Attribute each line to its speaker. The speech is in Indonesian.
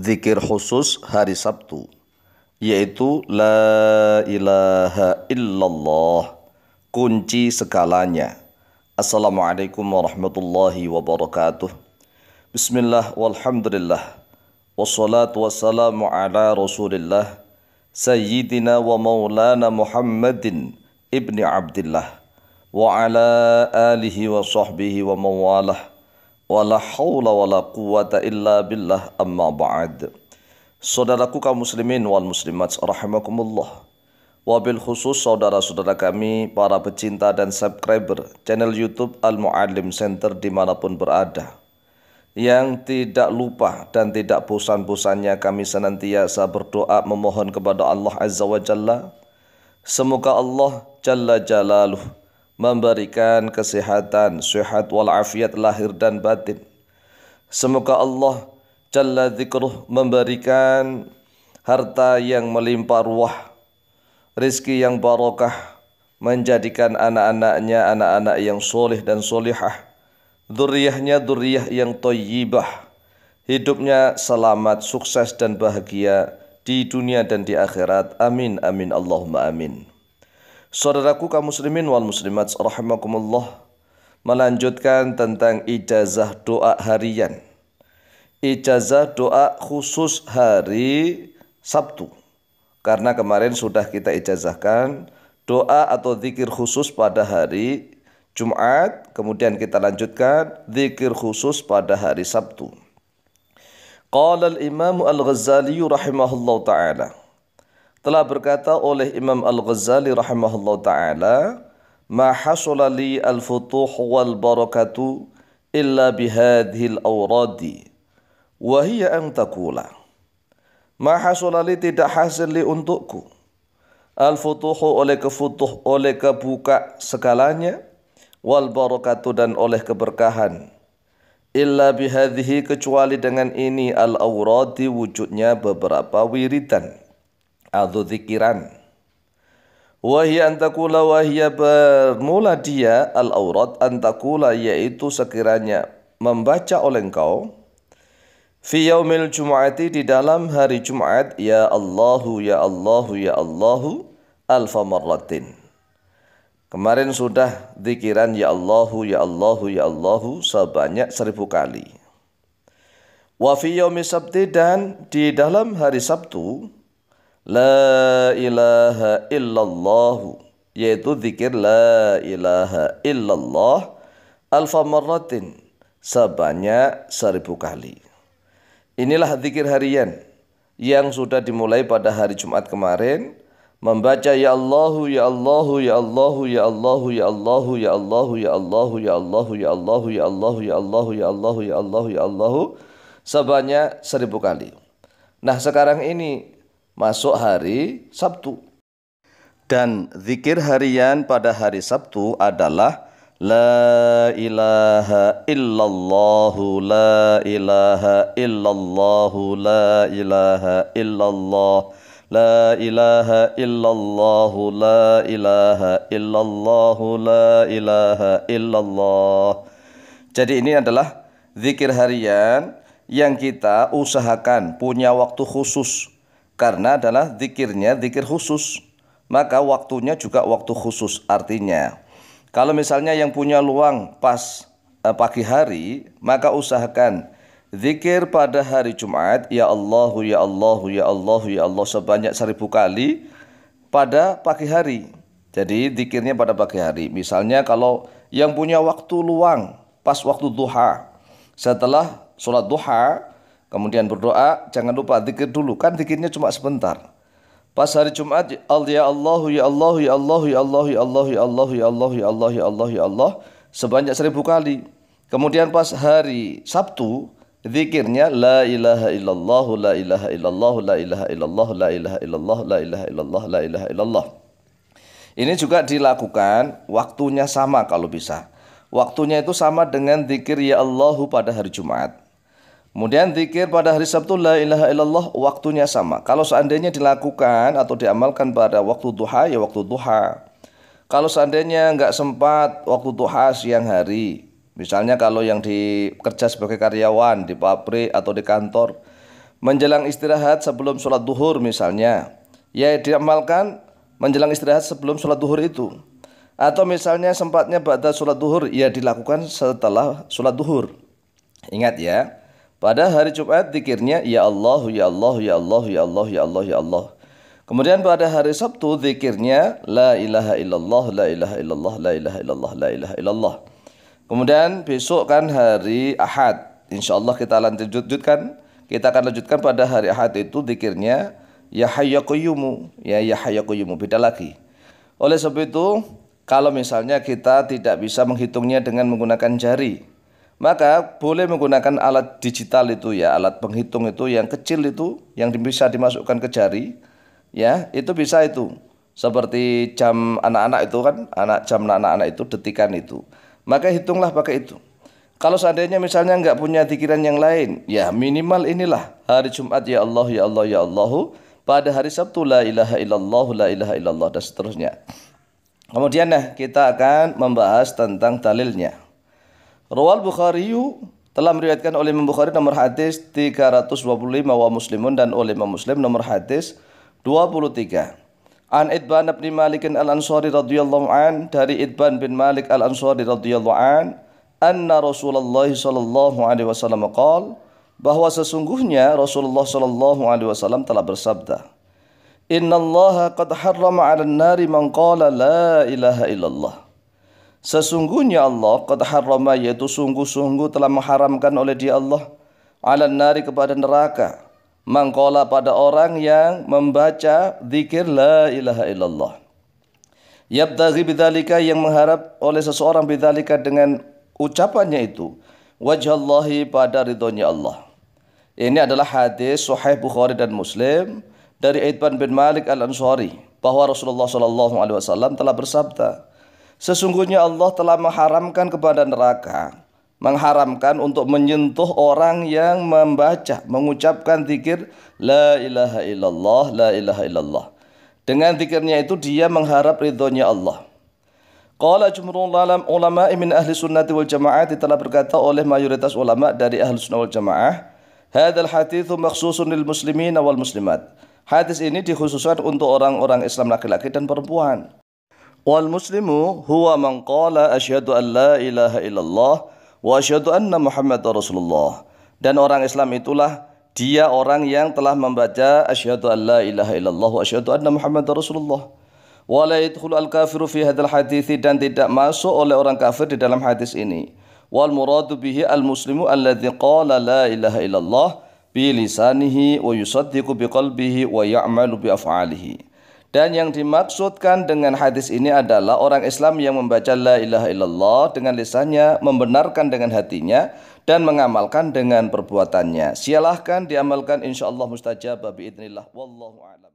Speaker 1: zikir khusus hari Sabtu yaitu la ilaha illallah kunci segalanya. Assalamualaikum warahmatullahi wabarakatuh. Bismillah walhamdulillah. Wassalatu wassalamu ala rasulillah Sayyidina wa maulana Muhammadin ibni Abdullah Wa ala alihi wa sahbihi wa mawalah wala haula wala quwata illa billah amma ba'd. Saudaraku kaum muslimin wal muslimat rahimakumullah. Wabil khusus saudara-saudara kami para pecinta dan subscriber channel YouTube Al Muallim Center dimanapun berada. Yang tidak lupa dan tidak bosan-bosannya kami senantiasa berdoa memohon kepada Allah Azza wa Jalla. Semoga Allah Jalla Jalaluh memberikan kesehatan, sehat wal afiat lahir dan batin. Semoga Allah Jalla Zikruh memberikan harta yang melimpah ruah, rizki yang barokah, menjadikan anak-anaknya anak-anak yang soleh dan solihah, duriahnya duriah yang toyibah, hidupnya selamat, sukses dan bahagia di dunia dan di akhirat. Amin, amin, Allahumma amin. Saudaraku kaum muslimin wal muslimat rahimakumullah melanjutkan tentang ijazah doa harian. Ijazah doa khusus hari Sabtu. Karena kemarin sudah kita ijazahkan doa atau zikir khusus pada hari Jumat, kemudian kita lanjutkan zikir khusus pada hari Sabtu. Qala al-Imam Al-Ghazali rahimahullah ta'ala telah berkata oleh Imam Al-Ghazali rahimahullah ta'ala Ma hasula li al-futuh wal barakatu illa bihadhil awradi Wahiyya an takula Ma hasula li tidak hasil li untukku al futuh oleh kefutuh oleh kebuka segalanya wal barakatu dan oleh keberkahan illa bihadhi kecuali dengan ini al awradi wujudnya beberapa wiridan adzu dzikiran Wahia antakula wahia bermula dia al aurat antakula yaitu sekiranya membaca oleh engkau fi yaumil jum'ati di dalam hari Jumat ya Allahu ya Allahu ya Allahu alfa marratin Kemarin sudah dikiran ya Allahu ya Allahu ya Allahu sebanyak seribu kali. Wa fi yaumi sabti dan di dalam hari Sabtu La ilaha illallah yaitu zikir la ilaha illallah alfa marratin sebanyak seribu kali. Inilah zikir harian yang sudah dimulai pada hari Jumat kemarin membaca ya Allahu ya Allahu ya Allahu ya Allahu ya Allahu ya Allahu ya Allahu ya Allahu ya Allahu ya Allahu ya Allahu ya Allahu ya Allahu ya Allahu sebanyak seribu kali. Nah sekarang ini masuk hari Sabtu. Dan zikir harian pada hari Sabtu adalah La ilaha illallahu la ilaha illallahu la ilaha illallah La ilaha illallahu la ilaha illallahu la ilaha illallah Jadi ini adalah zikir harian yang kita usahakan punya waktu khusus karena adalah zikirnya zikir khusus maka waktunya juga waktu khusus artinya kalau misalnya yang punya luang pas eh, pagi hari maka usahakan zikir pada hari Jumat ya Allahu ya Allahu ya Allahu ya Allah sebanyak seribu kali pada pagi hari jadi zikirnya pada pagi hari misalnya kalau yang punya waktu luang pas waktu duha setelah sholat duha Kemudian berdoa, jangan lupa zikir dulu. Kan zikirnya cuma sebentar. Pas hari Jumat, ya Allahu ya Allahu ya Allahu ya Allahu ya Allahu ya Allahu ya Allahu ya Allahu ya Allah, ya Allah, sebanyak seribu kali. Kemudian pas hari Sabtu, zikirnya la ilaha illallah, la ilaha illallah, la ilaha illallah, la ilaha illallah, la ilaha illallah, la ilaha illallah. Ini juga dilakukan waktunya sama kalau bisa. Waktunya itu sama dengan zikir ya Allahu pada hari Jumat. Kemudian zikir pada hari Sabtu la ilaha illallah waktunya sama. Kalau seandainya dilakukan atau diamalkan pada waktu duha ya waktu duha. Kalau seandainya nggak sempat waktu duha siang hari. Misalnya kalau yang dikerja sebagai karyawan di pabrik atau di kantor menjelang istirahat sebelum sholat duhur misalnya ya diamalkan menjelang istirahat sebelum sholat duhur itu atau misalnya sempatnya pada sholat duhur ya dilakukan setelah sholat duhur ingat ya pada hari Jumat zikirnya ya Allah ya Allah ya Allah ya Allah ya Allah ya Allah. Kemudian pada hari Sabtu zikirnya la ilaha illallah la ilaha illallah la ilaha illallah la ilaha illallah. Kemudian besok kan hari Ahad. Insya Allah kita lanjutkan. Kita akan lanjutkan pada hari Ahad itu zikirnya ya hayya qayyumu ya ya hayya qayyumu beda lagi. Oleh sebab itu kalau misalnya kita tidak bisa menghitungnya dengan menggunakan jari, maka boleh menggunakan alat digital itu ya, alat penghitung itu yang kecil itu yang bisa dimasukkan ke jari ya, itu bisa itu. Seperti jam anak-anak itu kan, anak jam anak-anak itu detikan itu. Maka hitunglah pakai itu. Kalau seandainya misalnya nggak punya pikiran yang lain, ya minimal inilah hari Jumat ya Allah ya Allah ya Allahu, pada hari Sabtu la ilaha illallah la ilaha illallah dan seterusnya. Kemudian nah kita akan membahas tentang dalilnya. Rawal Bukhari telah meriwayatkan oleh Imam Bukhari nomor hadis 325 wa Muslimun dan oleh Imam Muslim nomor hadis 23. An Idban bin Malik al-Ansari radhiyallahu an dari Idban bin Malik al-Ansari radhiyallahu an anna Rasulullah sallallahu alaihi wasallam qol bahwa sesungguhnya Rasulullah sallallahu alaihi wasallam telah bersabda Inna Allah qad harrama 'alan nari man qala la ilaha illallah Sesungguhnya Allah qad harrama yaitu sungguh-sungguh telah mengharamkan oleh dia Allah ala nari kepada neraka. Mangkola pada orang yang membaca zikir la ilaha illallah. Yabtaghi bidzalika yang mengharap oleh seseorang bidzalika dengan ucapannya itu wajhallahi pada ridhonya Allah. Ini adalah hadis Sahih Bukhari dan Muslim dari Aitban bin Malik Al-Ansari bahwa Rasulullah sallallahu alaihi wasallam telah bersabda, Sesungguhnya Allah telah mengharamkan kepada neraka, mengharamkan untuk menyentuh orang yang membaca, mengucapkan zikir la ilaha illallah, la ilaha illallah. Dengan zikirnya itu dia mengharap ridhonya Allah. Qala jumhurul ulama min ahli sunnati wal jamaah telah berkata oleh mayoritas ulama dari ahli sunnah wal jamaah, hadal hadithu makhsusun lil muslimin wal muslimat. Hadis ini dikhususkan untuk orang-orang Islam laki-laki dan perempuan wal muslimu huwa man qala asyhadu an la ilaha illallah wa asyhadu anna muhammadar rasulullah. Dan orang Islam itulah dia orang yang telah membaca asyhadu an la ilaha illallah wa asyhadu anna muhammadar rasulullah. wa la yadkhulu al-kafiru fi hadzal hadits dan tidak masuk oleh orang kafir di dalam hadis ini. Wal muradu bihi al-muslimu alladzi qala la ilaha illallah bi lisanihi wa yusaddiqu bi qalbihi wa ya'malu bi af'alihi. Dan yang dimaksudkan dengan hadis ini adalah orang Islam yang membaca la ilaha illallah dengan lisannya, membenarkan dengan hatinya, dan mengamalkan dengan perbuatannya. Sialahkan diamalkan insyaallah Allah mustajab idnillah. Wallahu a'lam.